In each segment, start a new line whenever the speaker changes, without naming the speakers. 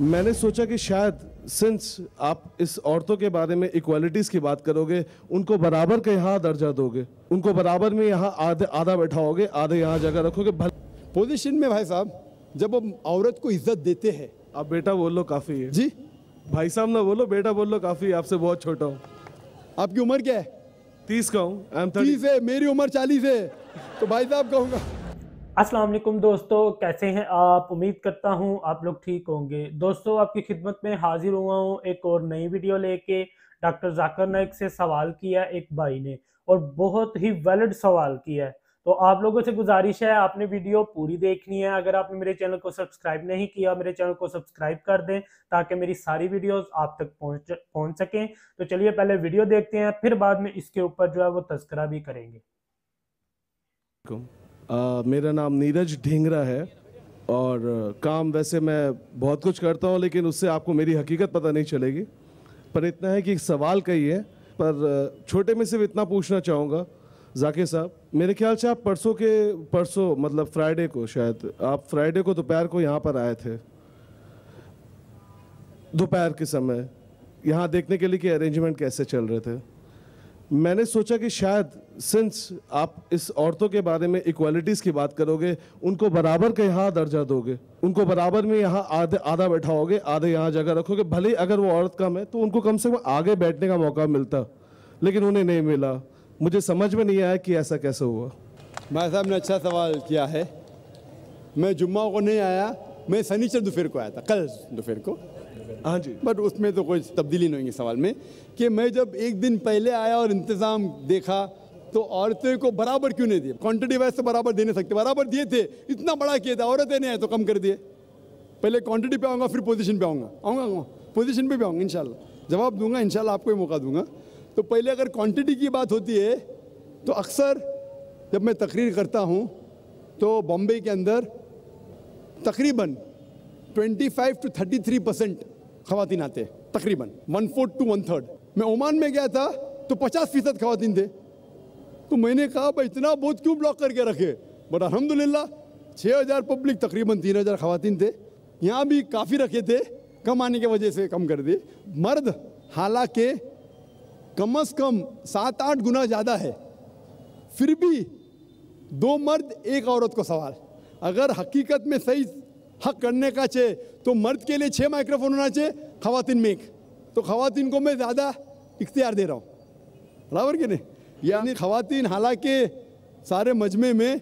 मैंने सोचा कि शायद सिंस आप इस औरतों के बारे में इक्वालिटीज़ की बात करोगे उनको बराबर का यहाँ दर्जा दोगे उनको बराबर में यहाँ आधे आधा बैठाओगे आधे यहाँ जगह रखोगे पोजीशन में भाई साहब जब हम औरत को इज्जत देते हैं आप बेटा बोल लो काफ़ी है जी भाई साहब ना बोलो बेटा बोल लो काफ़ी आपसे बहुत छोटा हूँ
आपकी उम्र क्या है तीस का हूँ तीस है मेरी उम्र चालीस है तो भाई साहब कहूँगा अस्सलाम वालेकुम दोस्तों कैसे हैं आप उम्मीद करता हूं आप लोग ठीक होंगे दोस्तों आपकी खिदमत में हाजिर हुआ हूं एक और नई वीडियो लेके डॉक्टर जाकर नायक से सवाल किया एक भाई ने और बहुत ही वैलिड सवाल किया है तो आप लोगों से गुजारिश है आपने वीडियो पूरी देखनी है अगर आपने मेरे चैनल को सब्सक्राइब नहीं किया मेरे चैनल को सब्सक्राइब कर दें ताकि मेरी सारी वीडियोस आप तक पहुंच पहुंच सकें तो चलिए पहले वीडियो देखते हैं फिर बाद में इसके ऊपर जो है वो तस्करा भी करेंगे
आ, मेरा नाम नीरज ढेंगरा है और काम वैसे मैं बहुत कुछ करता हूँ लेकिन उससे आपको मेरी हकीकत पता नहीं चलेगी पर इतना है कि एक सवाल कही है पर छोटे में सिर्फ इतना पूछना चाहूँगा जाकिर साहब मेरे ख्याल से आप परसों के परसों मतलब फ्राइडे को शायद आप फ्राइडे को दोपहर को यहाँ पर आए थे दोपहर के समय यहाँ देखने के लिए कि अरेंजमेंट कैसे चल रहे थे मैंने सोचा कि शायद सिंस आप इस औरतों के बारे में इक्वालिटीज़ की बात करोगे उनको बराबर का यहाँ दर्जा दोगे उनको बराबर में यहाँ आधे आधा बैठाओगे आधे यहाँ जगह रखोगे भले ही अगर वो औरत कम है तो उनको कम से कम आगे बैठने का मौका मिलता लेकिन उन्हें नहीं मिला मुझे समझ में नहीं आया कि ऐसा कैसे हुआ
भाई साहब ने अच्छा सवाल किया है मैं जुम्मा को नहीं आया मैं सनीचर दोपहर को आया था कल दोपहर को हाँ जी बट उसमें तो कोई तब्दीली नहीं होगी सवाल में कि मैं जब एक दिन पहले आया और इंतज़ाम देखा तो औरतें को बराबर क्यों नहीं दिए क्वांटिटी वाइज तो बराबर नहीं सकते बराबर दिए थे इतना बड़ा किया था औरतें नहीं आए तो कम कर दिए पहले क्वांटिटी पे आऊँगा फिर पोजीशन पे आऊँगा आऊँगा आऊँगा पोजीशन पे भी आऊँगा इंशाल्लाह जवाब दूंगा इंशाल्लाह आपको ही मौका दूंगा तो पहले अगर क्वांटिटी की बात होती है तो अक्सर जब मैं तकरीर करता हूँ तो बॉम्बे के अंदर तकरीबन 25 टू 33 परसेंट खातन आते हैं तकरीबन one fourth to one third मैं ओमान में गया था तो 50 फीसद खातन थे तो मैंने कहा भाई इतना बहुत क्यों ब्लॉक करके रखे बट अलहमदिल्ला छः हज़ार पब्लिक तकरीबन तीन हज़ार खातन थे यहाँ भी काफ़ी रखे थे कम आने की वजह से कम कर दिए मर्द हालांकि कम अज़ कम सात आठ गुना ज़्यादा है फिर भी दो मर्द एक औरत को सवाल अगर हकीकत में सही हक करने का चाहे तो मर्द के लिए छः माइक्रोफोन होना चाहिए खातन में एक तो खातन को मैं ज़्यादा इख्तियार दे रहा हूँ बराबर कि नहीं यानी खातन हालांकि सारे मजमे में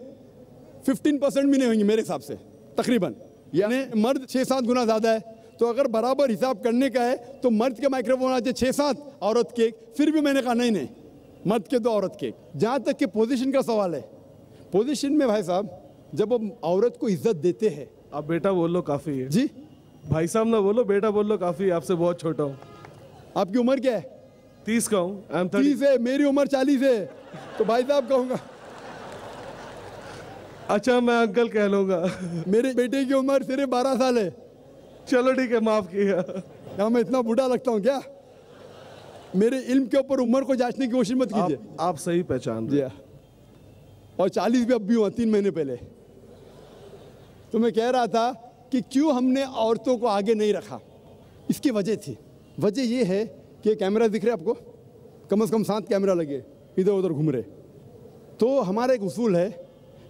15 परसेंट भी नहीं होंगी मेरे हिसाब से तकरीबन यानी मर्द छः सात गुना ज़्यादा है तो अगर बराबर हिसाब करने का है तो मर्द के माइक्रोफोन आते छः सात औरत के फिर भी मैंने कहा नहीं नहीं मर्द के दो औरत के एक जहाँ तक कि पोजीशन का सवाल है पोजीशन में भाई साहब जब हम औरत को इज्जत देते हैं आप बेटा बोल लो काफ़ी है जी भाई साहब ना बोलो बेटा बोल लो काफ़ी आपसे बहुत छोटा हूँ आपकी उम्र क्या है तीस का हूँ तीस है मेरी उम्र चालीस है तो भाई साहब कहूँगा अच्छा मैं अंकल कह लूंगा मेरे बेटे की उम्र सिर्फ बारह साल है चलो ठीक है माफ़ किया क्या मैं इतना बूढ़ा लगता हूँ क्या मेरे इल्म के ऊपर उम्र को जांचने की कोशिश मत कीजिए आप, आप सही पहचान दिया हाँ। और चालीस भी अब भी हुआ तीन महीने पहले तो मैं कह रहा था कि क्यों हमने औरतों को आगे नहीं रखा इसकी वजह थी वजह ये है कि कैमरा दिख रहे आपको कम से कम सात कैमरा लगे इधर उधर घूम रहे तो हमारा एक उसूल है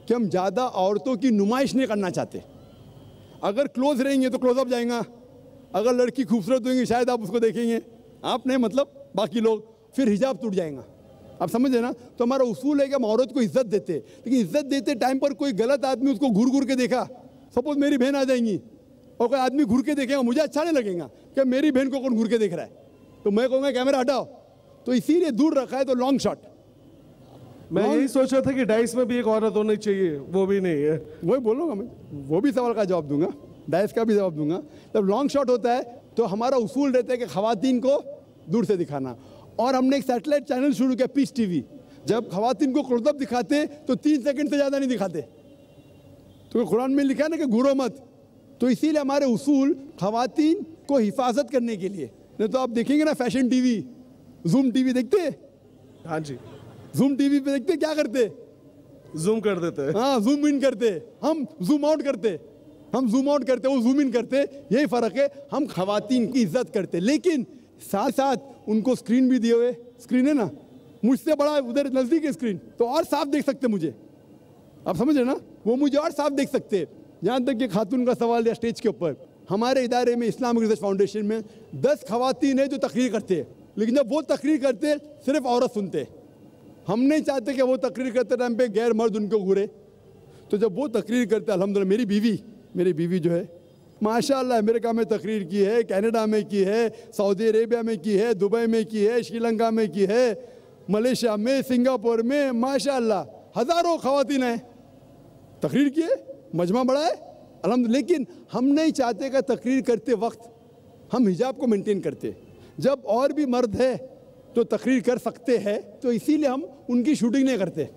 कि हम ज़्यादा औरतों की नुमाइश नहीं करना चाहते अगर क्लोज रहेंगे तो क्लोजअप जाएगा अगर लड़की खूबसूरत होगी शायद आप उसको देखेंगे आप नहीं मतलब बाकी लोग फिर हिजाब टूट जाएगा आप समझे ना तो हमारा उसूल है कि हम औरत को इज्जत देते लेकिन इज्जत देते टाइम पर कोई गलत आदमी उसको घूर घूर के देखा सपोज मेरी बहन आ जाएंगी और कोई आदमी घूर के देखेगा मुझे अच्छा नहीं लगेगा क्या मेरी बहन को कौन घूर के देख रहा है तो मैं कहूँगा कैमरा हटाओ तो इसीलिए दूर रखा है तो लॉन्ग शॉट मैं यही सोच रहा था कि डाइस में भी एक औरत होनी चाहिए वो भी नहीं है वही बोलूँगा मैं वो भी सवाल का जवाब दूंगा डाइस का भी जवाब दूंगा जब लॉन्ग शॉट होता है तो हमारा उसूल रहता है कि खातन को दूर से दिखाना और हमने एक सैटेलाइट चैनल शुरू किया पीस टीवी जब खातन को क्लोजअप दिखाते तो तीन सेकंड से ज़्यादा नहीं दिखाते तो कुरान में लिखा ना कि घुरो मत तो इसीलिए हमारे उसूल खातन को हिफाजत करने के लिए नहीं तो आप देखेंगे ना फैशन टीवी जूम टीवी देखते हाँ जी जूम टीवी पे देखते क्या करते जूम कर देते हाँ जूम इन करते हम जूम आउट करते हम जूम आउट करते वो जूम इन करते यही फ़र्क है हम खातन की इज्जत करते लेकिन साथ साथ उनको स्क्रीन भी दिए हुए स्क्रीन है ना मुझसे बड़ा उधर नज़दीक है स्क्रीन तो और साफ देख सकते मुझे आप समझ रहे ना वो मुझे और साफ देख सकते हैं यहाँ तक कि खातून का सवाल है स्टेज के ऊपर हमारे इदारे में इस्लामिक रिसर्च फाउंडेशन में दस खातन है जो तकरीर करते हैं लेकिन जब वो तकरीर करते सिर्फ औरत सुनते हम नहीं चाहते कि वो तकरीर करते टाइम पे गैर मर्द उनको घूरे तो जब वो तकरीर करते अलहमदिल्ला मेरी बीवी मेरी बीवी जो है माशा अमेरिका में तकरीर की है कनाडा में की है सऊदी अरेबिया में की है दुबई में की है श्रीलंका में की है मलेशिया में सिंगापुर में माशाला हज़ारों खातन हैं तकरीर किए मजमा बढ़ाए अलहमद लेकिन हम नहीं चाहते कि तकरीर करते वक्त हम हिजाब को मेंटेन करते जब और भी मर्द है तो तकरीर कर सकते हैं तो इसीलिए हम उनकी शूटिंग नहीं करते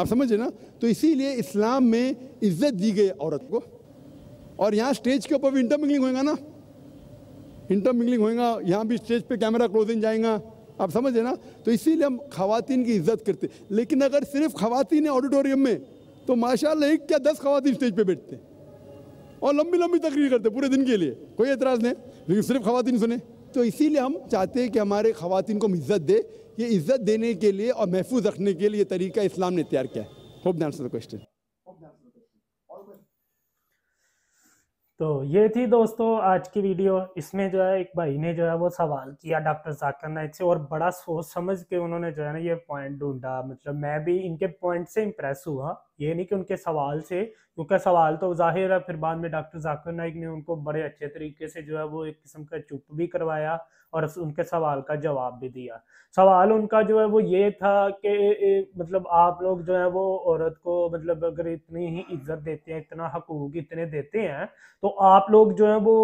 आप समझे ना तो इसीलिए इस्लाम में इज्जत दी गई औरत को और यहाँ स्टेज के ऊपर भी इंटर मिंगलिंग होएगा ना इंटर मिंगलिंग होएगा यहाँ भी स्टेज पे कैमरा क्लोजिंग जाएगा आप समझे ना तो इसीलिए हम खातन की इज्जत करते लेकिन अगर सिर्फ खातन है ऑडिटोरियम में तो माशाल्लाह एक क्या दस खातन स्टेज पे बैठते और लंबी लंबी तकरीर करते पूरे दिन के लिए कोई एतराज़ नहीं लेकिन सिर्फ खातन सुने तो इसीलिए हम चाहते हैं कि हमारे खातन को हम इज़्ज़त दे ये इज़्ज़त देने के लिए और महफूज रखने के लिए तरीका इस्लाम ने तैयार किया है होप आंसर द क्वेश्चन
तो ये थी दोस्तों आज की वीडियो इसमें जो है एक भाई ने जो है वो सवाल किया डॉक्टर जाकर नाइक से और बड़ा सोच समझ के उन्होंने जो है ना ये पॉइंट ढूंढा मतलब मैं भी इनके पॉइंट से इम्प्रेस हुआ ये नहीं कि उनके सवाल से क्योंकि सवाल तो जाहिर है फिर बाद में डॉक्टर जाकिर नाइक ने उनको बड़े अच्छे तरीके से जो है वो एक किस्म का चुप भी करवाया और उनके सवाल का जवाब भी दिया सवाल उनका जो है वो ये था कि मतलब आप लोग जो है वो औरत को मतलब अगर इतनी ही इज्जत देते हैं इतना हकूक इतने देते हैं तो आप लोग जो है वो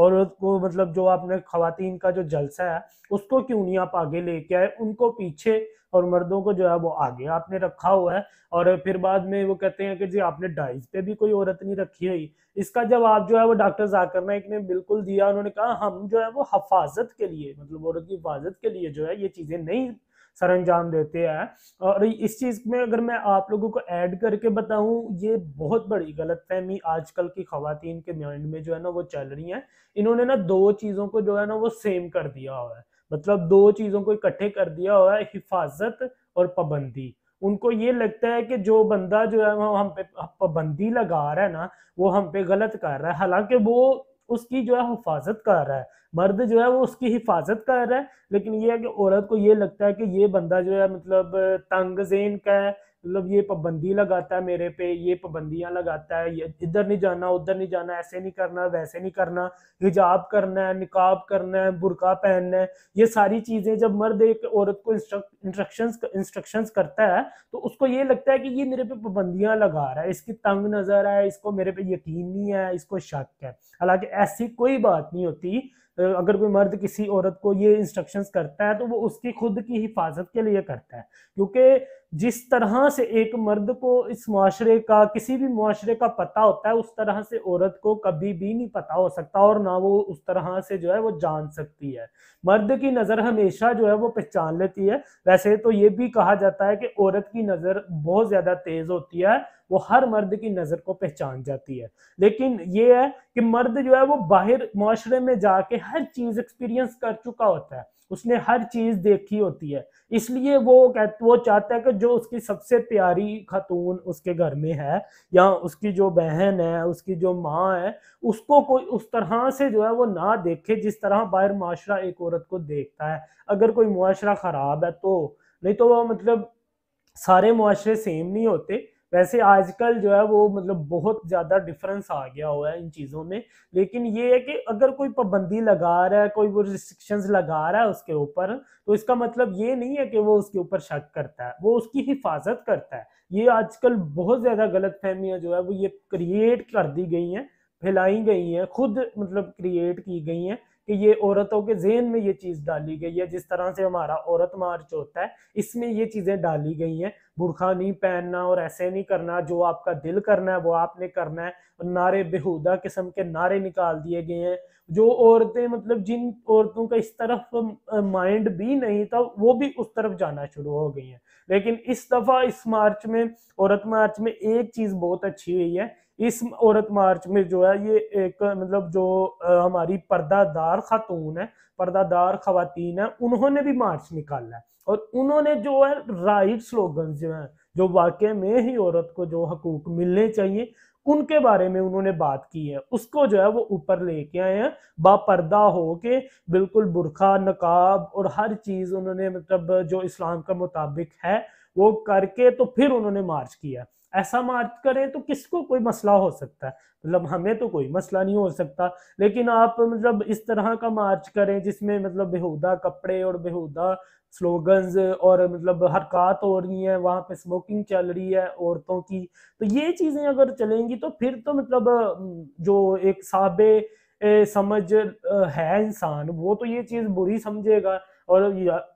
औरत को मतलब जो आपने खातन का जो जलसा है उसको क्यों नहीं आप आगे लेके आए उनको पीछे और मर्दों को जो है वो आगे आपने रखा हुआ है और फिर बाद में वो कहते हैं कि जी आपने डाइज पे भी कोई औरत नहीं रखी हुई इसका जवाब जो है वो डॉक्टर जाकर नाइक ने बिल्कुल दिया उन्होंने कहा हम जो है वो हफाजत के लिए मतलब औरत की हिफाजत के लिए जो है ये चीज़ें नहीं सर अंजाम देते हैं और इस चीज़ में अगर मैं आप लोगों को ऐड करके बताऊं ये बहुत बड़ी गलत फहमी आजकल की खातन के माइंड में जो है ना वो चल रही है इन्होंने ना दो चीज़ों को जो है ना वो सेम कर दिया हुआ है मतलब दो चीज़ों को इकट्ठे कर दिया हुआ है हिफाजत और पाबंदी उनको ये लगता है कि जो बंदा जो है वो हम पे पाबंदी लगा रहा है ना वो हम पे गलत कर रहा है हालांकि वो उसकी जो है हिफाजत कर रहा है मर्द जो है वो उसकी हिफाजत कर रहा है लेकिन ये है कि औरत को ये लगता है कि ये बंदा जो है मतलब तंग जेन का है मतलब ये पाबंदी लगाता है मेरे पे ये पाबंदियाँ लगाता है ये इधर नहीं जाना उधर नहीं जाना ऐसे नहीं करना वैसे नहीं करना हिजाब करना है निकाब करना है बुरका पहनना है ये सारी चीज़ें जब मर्द एक औरत को इंस्ट्रक्शंस इंस्ट्रक्शंस करता है तो उसको ये लगता है कि ये मेरे पे पाबंदियाँ लगा रहा है इसकी तंग नज़र है इसको मेरे पे यकीन नहीं है इसको शक है हालांकि ऐसी कोई बात नहीं होती अगर कोई मर्द किसी औरत को ये इंस्ट्रक्शंस करता है तो वो उसकी खुद की हिफाजत के लिए करता है क्योंकि जिस तरह से एक मर्द को इस माशरे का किसी भी माशरे का पता होता है उस तरह से औरत को कभी भी नहीं पता हो सकता और ना वो उस तरह से जो है वो जान सकती है मर्द की नज़र हमेशा जो है वो पहचान लेती है वैसे तो ये भी कहा जाता है कि औरत की नज़र बहुत ज़्यादा तेज़ होती है वो हर मर्द की नज़र को पहचान जाती है लेकिन ये है कि मर्द जो है वो बाहर माशरे में जाके हर चीज़ एक्सपीरियंस कर चुका होता है उसने हर चीज़ देखी होती है इसलिए वो कह वो चाहता है कि जो उसकी सबसे प्यारी खातून उसके घर में है या उसकी जो बहन है उसकी जो माँ है उसको कोई उस तरह से जो है वो ना देखे जिस तरह बाहर माशरा एक औरत को देखता है अगर कोई मुआरा ख़राब है तो नहीं तो वह मतलब सारे मुआरे सेम नहीं होते वैसे आजकल जो है वो मतलब बहुत ज़्यादा डिफरेंस आ गया हुआ है इन चीज़ों में लेकिन ये है कि अगर कोई पाबंदी लगा रहा है कोई वो रिस्ट्रिक्शंस लगा रहा है उसके ऊपर तो इसका मतलब ये नहीं है कि वो उसके ऊपर शक करता है वो उसकी हिफाजत करता है ये आजकल बहुत ज़्यादा गलत फहमियाँ जो है वो ये क्रिएट कर दी गई हैं फैलाई गई हैं खुद मतलब क्रिएट की गई हैं कि ये औरतों के जहन में ये चीज़ डाली गई है जिस तरह से हमारा औरत मार्च होता है इसमें ये चीज़ें डाली गई हैं बुरखा नहीं पहनना और ऐसे नहीं करना जो आपका दिल करना है वो आपने करना है और नारे बेहुदा किस्म के नारे निकाल दिए गए हैं जो औरतें मतलब जिन औरतों का इस तरफ माइंड भी नहीं था वो भी उस तरफ जाना शुरू हो गई हैं लेकिन इस दफ़ा इस मार्च में औरत मार्च में एक चीज़ बहुत अच्छी हुई है इस औरत मार्च में जो है ये एक मतलब जो हमारी पर्दादार खातून है पर्दादार खातन है उन्होंने भी मार्च निकाला है और उन्होंने जो है राइट स्लोगन जो है जो वाकई में ही औरत को जो हकूक मिलने चाहिए उनके बारे में उन्होंने बात की है उसको जो है वो ऊपर लेके आए हैं बापर्दा हो के बिल्कुल बुरखा नकाब और हर चीज़ उन्होंने मतलब जो इस्लाम का मुताबिक है वो करके तो फिर उन्होंने मार्च किया ऐसा मार्च करें तो किसको कोई मसला हो सकता है मतलब हमें तो कोई मसला नहीं हो सकता लेकिन आप मतलब इस तरह का मार्च करें जिसमें मतलब बेहूदा कपड़े और बेहूदा स्लोगन्स और मतलब हरकत हो रही है वहाँ पे स्मोकिंग चल रही है औरतों की तो ये चीज़ें अगर चलेंगी तो फिर तो मतलब जो एक साबे समझ है इंसान वो तो ये चीज़ बुरी समझेगा और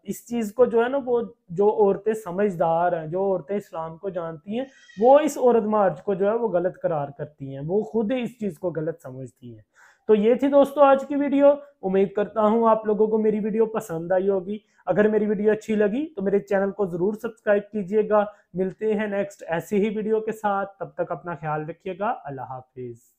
इस चीज़ को जो है ना वो जो औरतें समझदार हैं जो औरतें इस्लाम को जानती हैं वो इस औरत मार्च को जो है वो गलत करार करती हैं वो खुद इस चीज़ को गलत समझती हैं तो ये थी दोस्तों आज की वीडियो उम्मीद करता हूँ आप लोगों को मेरी वीडियो पसंद आई होगी अगर मेरी वीडियो अच्छी लगी तो मेरे चैनल को ज़रूर सब्सक्राइब कीजिएगा मिलते हैं नेक्स्ट ऐसी ही वीडियो के साथ तब तक अपना ख्याल रखिएगा अल्लाह हाफिज़